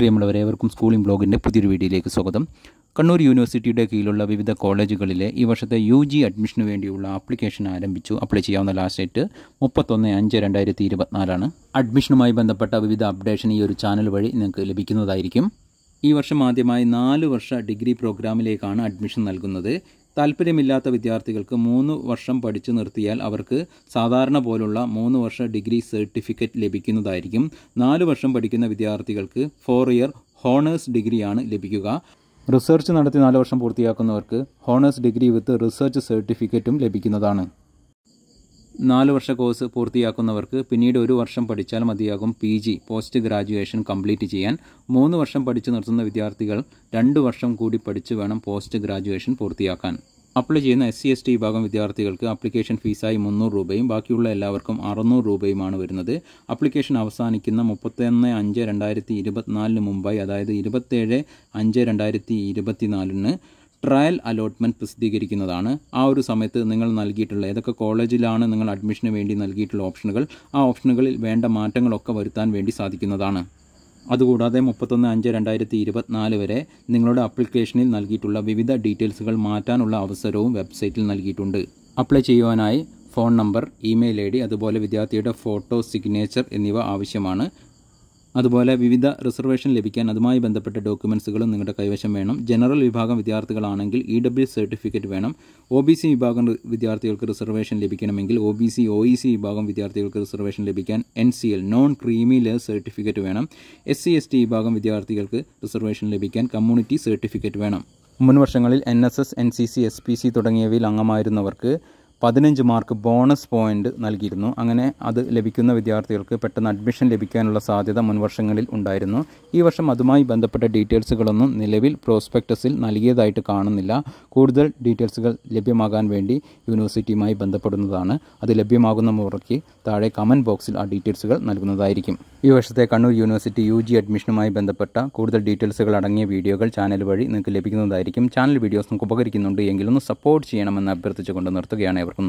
പ്രിയമുള്ളവരെ സ്കൂളിംഗ് ബ്ലോഗിൻ്റെ പുതിയൊരു വീഡിയോയിലേക്ക് സ്വാഗതം കണ്ണൂർ യൂണിവേഴ്സിറ്റിയുടെ കീഴിലുള്ള വിവിധ കോളേജുകളിലെ ഈ വർഷത്തെ യു ജി അഡ്മിഷന് വേണ്ടിയുള്ള ആപ്ലിക്കേഷൻ ആരംഭിച്ചു അപ്ലൈ ചെയ്യാവുന്ന ലാസ്റ്റ് ഡേറ്റ് മുപ്പത്തൊന്ന് അഞ്ച് രണ്ടായിരത്തി ഇരുപത്തിനാലാണ് അഡ്മിഷനുമായി ബന്ധപ്പെട്ട വിവിധ അപ്ഡേഷൻ ഈ ഒരു ചാനൽ വഴി നിങ്ങൾക്ക് ലഭിക്കുന്നതായിരിക്കും ഈ വർഷം ആദ്യമായി നാല് വർഷ ഡിഗ്രി പ്രോഗ്രാമിലേക്കാണ് അഡ്മിഷൻ നൽകുന്നത് താല്പര്യമില്ലാത്ത വിദ്യാർത്ഥികൾക്ക് മൂന്ന് വർഷം പഠിച്ചു നിർത്തിയാൽ അവർക്ക് സാധാരണ പോലുള്ള മൂന്ന് വർഷ ഡിഗ്രി സർട്ടിഫിക്കറ്റ് ലഭിക്കുന്നതായിരിക്കും നാല് വർഷം പഠിക്കുന്ന വിദ്യാർത്ഥികൾക്ക് ഫോർ ഇയർ ഹോണേഴ്സ് ഡിഗ്രിയാണ് ലഭിക്കുക റിസർച്ച് നടത്തി നാല് വർഷം പൂർത്തിയാക്കുന്നവർക്ക് ഹോണേഴ്സ് ഡിഗ്രി വിത്ത് റിസർച്ച് സർട്ടിഫിക്കറ്റും ലഭിക്കുന്നതാണ് നാല് വർഷ കോഴ്സ് പൂർത്തിയാക്കുന്നവർക്ക് പിന്നീട് ഒരു വർഷം പഠിച്ചാൽ മതിയാകും P G post graduation complete ചെയ്യാൻ മൂന്ന് വർഷം പഠിച്ചു നിർത്തുന്ന വിദ്യാർത്ഥികൾ രണ്ട് വർഷം കൂടി പഠിച്ചു വേണം പോസ്റ്റ് ഗ്രാജുവേഷൻ പൂർത്തിയാക്കാൻ അപ്ലൈ ചെയ്യുന്ന എസ് സി എസ് ടി വിഭാഗം വിദ്യാർത്ഥികൾക്ക് അപ്ലിക്കേഷൻ ഫീസായി മുന്നൂറ് രൂപയും ബാക്കിയുള്ള എല്ലാവർക്കും അറുന്നൂറ് രൂപയുമാണ് വരുന്നത് അപ്ലിക്കേഷൻ അവസാനിക്കുന്ന മുപ്പത്തൊന്ന് അഞ്ച് രണ്ടായിരത്തി ഇരുപത്തിനാലിന് മുമ്പായി അതായത് ഇരുപത്തേഴ് അഞ്ച് രണ്ടായിരത്തി ഇരുപത്തിനാലിന് ട്രയൽ അലോട്ട്മെൻറ്റ് പ്രസിദ്ധീകരിക്കുന്നതാണ് ആ ഒരു സമയത്ത് നിങ്ങൾ നൽകിയിട്ടുള്ള ഏതൊക്കെ കോളേജിലാണ് നിങ്ങൾ അഡ്മിഷന് വേണ്ടി നൽകിയിട്ടുള്ള ഓപ്ഷനുകൾ ആ ഓപ്ഷനുകളിൽ വേണ്ട മാറ്റങ്ങളൊക്കെ വരുത്താൻ വേണ്ടി സാധിക്കുന്നതാണ് അതുകൂടാതെ മുപ്പത്തൊന്ന് അഞ്ച് രണ്ടായിരത്തി ഇരുപത്തിനാല് വരെ നിങ്ങളുടെ അപ്ലിക്കേഷനിൽ നൽകിയിട്ടുള്ള വിവിധ ഡീറ്റെയിൽസുകൾ മാറ്റാനുള്ള അവസരവും വെബ്സൈറ്റിൽ നൽകിയിട്ടുണ്ട് അപ്ലൈ ചെയ്യുവാനായി phone number email I D അതുപോലെ വിദ്യാർത്ഥിയുടെ ഫോട്ടോ സിഗ്നേച്ചർ എന്നിവ ആവശ്യമാണ് അതുപോലെ വിവിധ റിസർവേഷൻ ലഭിക്കാൻ അതുമായി ബന്ധപ്പെട്ട ഡോക്യുമെൻസുകളും നിങ്ങളുടെ കൈവശം വേണം ജനറൽ വിഭാഗം വിദ്യാർത്ഥികളാണെങ്കിൽ ഇ ഡബ്ല്യു സർട്ടിഫിക്കറ്റ് വേണം ഒ ബി സി വിഭാഗം വിദ്യാർത്ഥികൾക്ക് റിസർവേഷൻ ലഭിക്കണമെങ്കിൽ O B C O E C വിഭാഗം വിദ്യാർത്ഥികൾക്ക് റിസർവേഷൻ ലഭിക്കാൻ N C L non creamy layer certificate വേണം എസ് സി എസ് ടി വിഭാഗം വിദ്യാർത്ഥികൾക്ക് റിസർവേഷൻ ലഭിക്കാൻ കമ്മ്യൂണിറ്റി സർട്ടിഫിക്കറ്റ് വേണം മുൻ വർഷങ്ങളിൽ N S S N C C S P C തുടങ്ങിയവയിൽ അംഗമായിരുന്നവർക്ക് പതിനഞ്ച് മാർക്ക് ബോണസ് പോയിൻ്റ് നൽകിയിരുന്നു അങ്ങനെ അത് ലഭിക്കുന്ന വിദ്യാർത്ഥികൾക്ക് പെട്ടെന്ന് അഡ്മിഷൻ ലഭിക്കാനുള്ള സാധ്യത മുൻവർഷങ്ങളിൽ ഉണ്ടായിരുന്നു ഈ വർഷം അതുമായി ബന്ധപ്പെട്ട ഡീറ്റെയിൽസുകളൊന്നും നിലവിൽ പ്രോസ്പെക്ടസിൽ നൽകിയതായിട്ട് കാണുന്നില്ല കൂടുതൽ ഡീറ്റെയിൽസുകൾ ലഭ്യമാകാൻ വേണ്ടി യൂണിവേഴ്സിറ്റിയുമായി ബന്ധപ്പെടുന്നതാണ് അത് ലഭ്യമാകുന്ന മുറയ്ക്ക് താഴെ കമൻറ്റ് ബോക്സിൽ ആ ഡീറ്റെയിൽസുകൾ നൽകുന്നതായിരിക്കും ഈ വർഷത്തെ കണ്ണൂർ യൂണിവേഴ്സിറ്റി യു ജി അഡ്മിഷനുമായി ബന്ധപ്പെട്ട കൂടുതൽ ഡീറ്റെയിൽസുകൾ അടങ്ങിയ വീഡിയോകൾ ചാനൽ വഴി നിങ്ങൾക്ക് ലഭിക്കുന്നതായിരിക്കും ചാനൽ വീഡിയോസ് നമുക്ക് ഉപകരിക്കുന്നുണ്ട് എങ്കിലൊന്ന് സപ്പോർട്ട് ചെയ്യണമെന്ന് അഭ്യർത്ഥിച്ചുകൊണ്ട് നിർത്തുകയാണ് পারবেন না